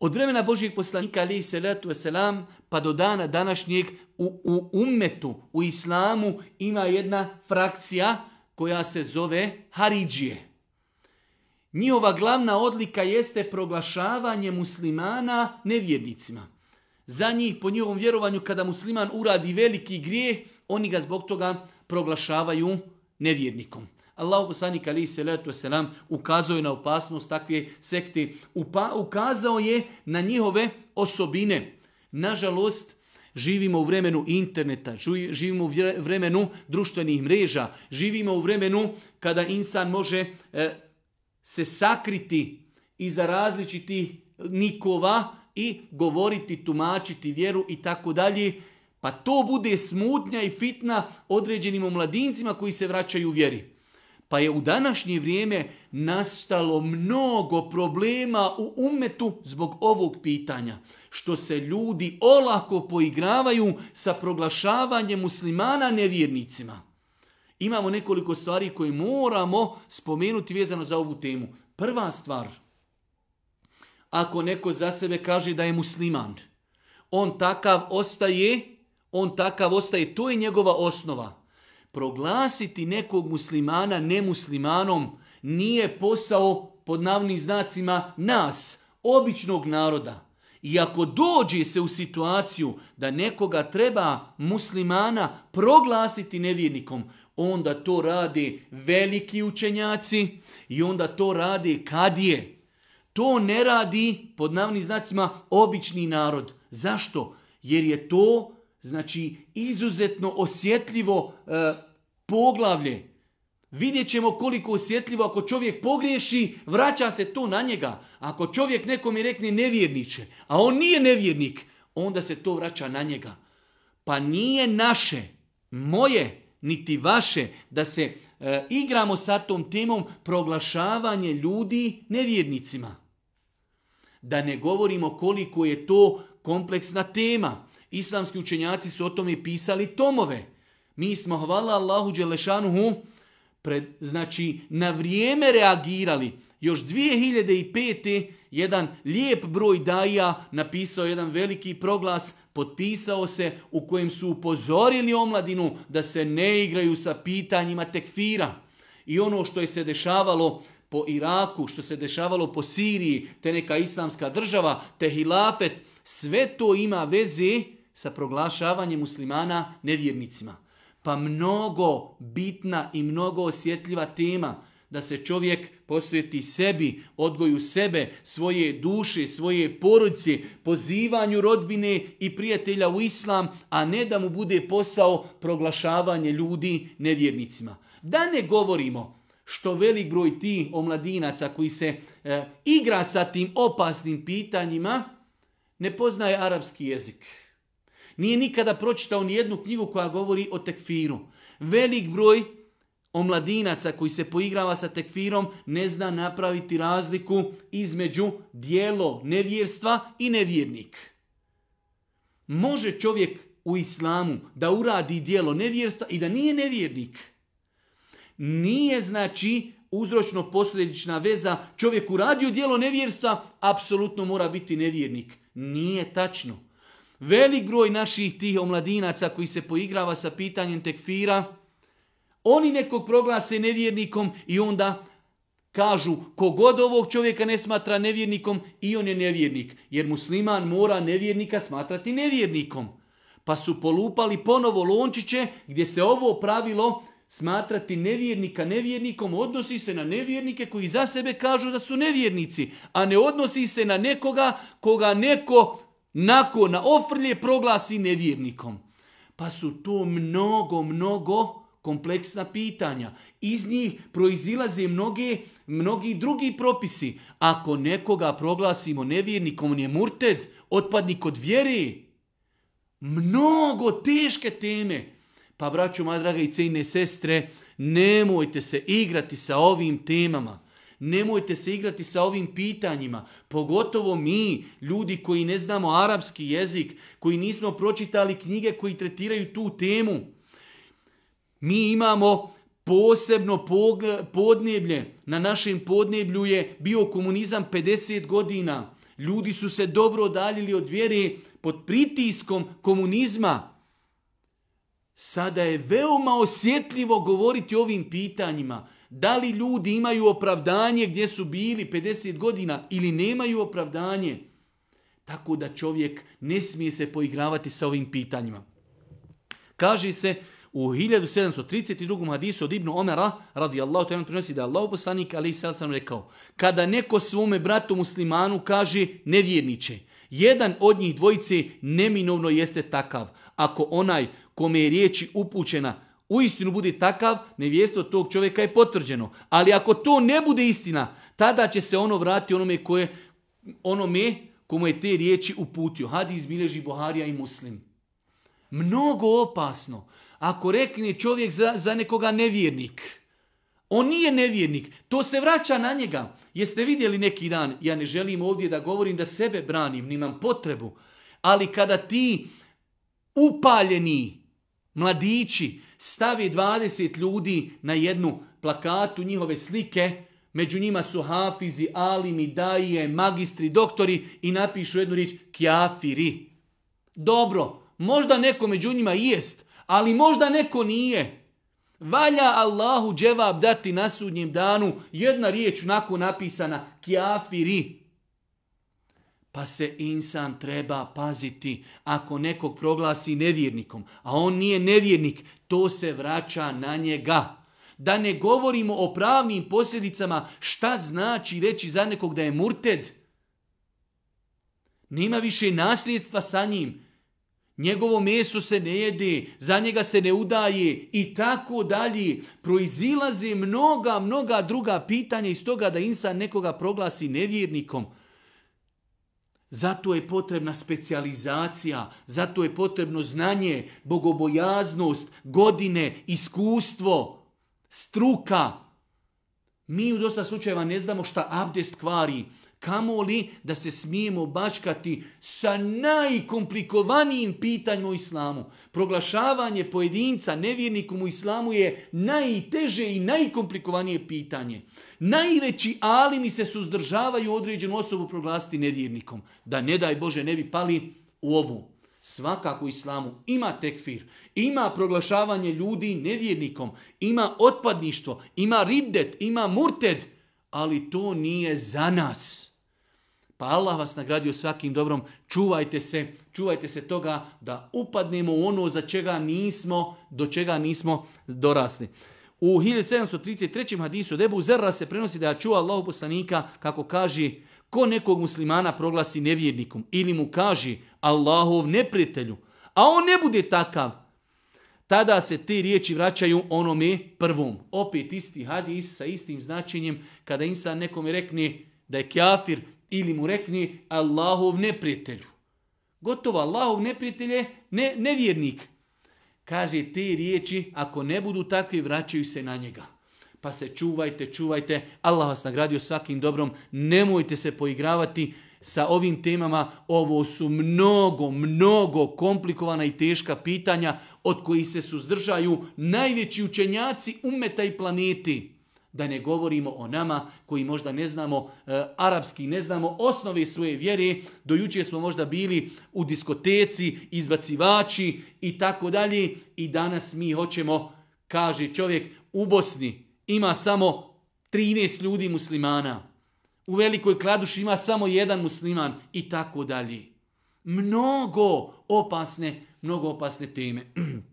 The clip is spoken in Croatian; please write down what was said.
Od vremena Božijeg poslanika ali salatu wasalam, pa do dana današnjeg u, u ummetu, u islamu ima jedna frakcija koja se zove Haridžije. Njihova glavna odlika jeste proglašavanje muslimana nevjernicima. Za njih, po njihovom vjerovanju, kada musliman uradi veliki grijeh, oni ga zbog toga proglašavaju nevjernikom. Allah poslanik ali se letu ukazuje na opasnost takve sekte. ukazao je na njihove osobine. Nažalost, živimo u vremenu interneta, živimo u vremenu društvenih mreža, živimo u vremenu kada insan može e, se sakriti iza različitih nikova i govoriti, tumačiti vjeru i tako dalje. Pa to bude smutnja i fitna određenim mladincima koji se vraćaju u vjeri. Pa je u današnje vrijeme nastalo mnogo problema u umetu zbog ovog pitanja. Što se ljudi olako poigravaju sa proglašavanjem muslimana nevjernicima. Imamo nekoliko stvari koje moramo spomenuti vezano za ovu temu. Prva stvar, ako neko za sebe kaže da je musliman, on takav ostaje, on takav ostaje, to je njegova osnova. Proglasiti nekog muslimana nemuslimanom nije posao pod navnim znacima nas, običnog naroda. I ako dođe se u situaciju da nekoga treba muslimana proglasiti nevjernikom, onda to rade veliki učenjaci i onda to rade kadije. To ne radi pod navnim znacima obični narod. Zašto? Jer je to znači izuzetno osjetljivo e, poglavlje. Vidjet ćemo koliko osjetljivo ako čovjek pogriješi, vraća se to na njega. Ako čovjek nekom je rekne nevjerniče, a on nije nevjernik, onda se to vraća na njega. Pa nije naše, moje, niti vaše, da se e, igramo sa tom temom proglašavanje ljudi nevjernicima. Da ne govorimo koliko je to kompleksna tema. Islamski učenjaci su o tome pisali tomove. Mi smo, hvala Allahu Đelešanuhu, pred, znači, na vrijeme reagirali. Još 2005. jedan lijep broj daja napisao jedan veliki proglas, potpisao se u kojem su upozorili omladinu da se ne igraju sa pitanjima tekfira. I ono što je se dešavalo po Iraku, što se dešavalo po Siriji, te neka islamska država, te hilafet, sve to ima veze sa proglašavanjem muslimana nevjernicima. Pa mnogo bitna i mnogo osjetljiva tema da se čovjek posveti sebi, odgoju sebe, svoje duše, svoje porodice, pozivanju rodbine i prijatelja u islam, a ne da mu bude posao proglašavanje ljudi nevjernicima. Da ne govorimo što velik broj ti omladinaca koji se e, igra sa tim opasnim pitanjima ne poznaje arapski jezik. Nije nikada pročitao ni jednu knjigu koja govori o tekfiru. Velik broj omladinaca koji se poigrava sa tekfirom ne zna napraviti razliku između dijelo nevjerstva i nevjernik. Može čovjek u islamu da uradi dijelo nevjerstva i da nije nevjernik. Nije znači uzročno-posljedična veza čovjek uradio dijelo nevjerstva, apsolutno mora biti nevjernik. Nije tačno. Velik broj naših tih omladinaca koji se poigrava sa pitanjem tekfira, oni nekog proglase nevjernikom i onda kažu kogod ovog čovjeka ne smatra nevjernikom i on je nevjernik. Jer musliman mora nevjernika smatrati nevjernikom. Pa su polupali ponovo lončiće gdje se ovo pravilo smatrati nevjernika nevjernikom odnosi se na nevjernike koji za sebe kažu da su nevjernici, a ne odnosi se na nekoga koga neko nakon na ofrlje proglasi nevjernikom. Pa su to mnogo, mnogo kompleksna pitanja. Iz njih proizilaze mnogi drugi propisi. Ako nekoga proglasimo nevjernikom, on je murted, otpadnik od vjeri. Mnogo teške teme. Pa braću, moja draga i cijene sestre, nemojte se igrati sa ovim temama nemojte se igrati sa ovim pitanjima. Pogotovo mi, ljudi koji ne znamo arapski jezik, koji nismo pročitali knjige koji tretiraju tu temu. Mi imamo posebno podneblje. Na našem podneblju je bio komunizam 50 godina. Ljudi su se dobro odaljili od vjere pod pritiskom komunizma. Sada je veoma osjetljivo govoriti o ovim pitanjima. Da li ljudi imaju opravdanje gdje su bili 50 godina ili nemaju opravdanje? Tako da čovjek ne smije se poigravati sa ovim pitanjima. Kaže se u 1732. hadisu od Ibnu Omera, radi Allah, to prenosi da je Allah poslanik, ali sad sam rekao, kada neko svome bratu muslimanu kaže nevjerniče, jedan od njih dvojice neminovno jeste takav. Ako onaj kome je riječi upućena uistinu bude takav, nevjesto tog čovjeka je potvrđeno. Ali ako to ne bude istina, tada će se ono vratiti onome koje, onome komu je te riječi uputio. hadi bilježi Buharija i Muslim. Mnogo opasno. Ako rekne čovjek za, za nekoga nevjernik, on nije nevjernik, to se vraća na njega. Jeste vidjeli neki dan, ja ne želim ovdje da govorim da sebe branim, nimam potrebu, ali kada ti upaljeni, Mladići stavi 20 ljudi na jednu plakatu njihove slike, među njima su hafizi, alimi, daije, magistri, doktori i napišu jednu riječ kjafiri. Dobro, možda neko među njima jest, ali možda neko nije. Valja Allahu dževab dati na sudnjem danu jedna riječ nakon napisana kjafiri. Pa se insan treba paziti ako nekog proglasi nevjernikom, a on nije nevjernik, to se vraća na njega. Da ne govorimo o pravnim posljedicama šta znači reći za nekog da je murted. Nema više nasljedstva sa njim. Njegovo meso se ne jede, za njega se ne udaje i tako dalje. Proizilaze mnoga, mnoga druga pitanja iz toga da insan nekoga proglasi nevjernikom. Zato je potrebna specijalizacija, zato je potrebno znanje, bogobojaznost, godine, iskustvo, struka. Mi u dosta slučajeva ne znamo šta abdest kvari, Kamo li da se smijemo bačkati sa najkomplikovanijim pitanjem u islamu. Proglašavanje pojedinca nevjernikom u islamu je najteže i najkomplikovanije pitanje. Najveći alimi se suzdržavaju određenu osobu proglasiti nevjernikom. Da ne daj Bože ne bi pali u ovu. Svakako u islamu ima tekfir, ima proglašavanje ljudi nevjernikom, ima otpadništvo, ima riddet, ima murted, ali to nije za nas. Pa Allah vas nagradio svakim dobrom. Čuvajte se, čuvajte se toga da upadnemo u ono za čega nismo, do čega nismo dorasli. U 1733. hadisu Debu Zerra se prenosi da čuva čuo Allahu poslanika kako kaže ko nekog muslimana proglasi nevjernikom ili mu kaže Allahov neprijatelju, a on ne bude takav, tada se te riječi vraćaju onome prvom. Opet isti hadis sa istim značenjem kada insan nekome rekne da je kjafir ili mu rekni Allahov neprijatelju. Gotovo Allahov neprijatelj je ne, nevjernik. Kaže te riječi, ako ne budu takvi, vraćaju se na njega. Pa se čuvajte, čuvajte. Allah vas nagradio svakim dobrom. Nemojte se poigravati sa ovim temama. Ovo su mnogo, mnogo komplikovana i teška pitanja od kojih se suzdržaju najveći učenjaci umeta i planeti. Da ne govorimo o nama koji možda ne znamo e, arapski, ne znamo osnove svoje vjere. Do smo možda bili u diskoteci, izbacivači i tako dalje. I danas mi hoćemo, kaže čovjek, u Bosni ima samo 13 ljudi muslimana. U Velikoj Kladuši ima samo jedan musliman i tako dalje. Mnogo opasne, mnogo opasne teme.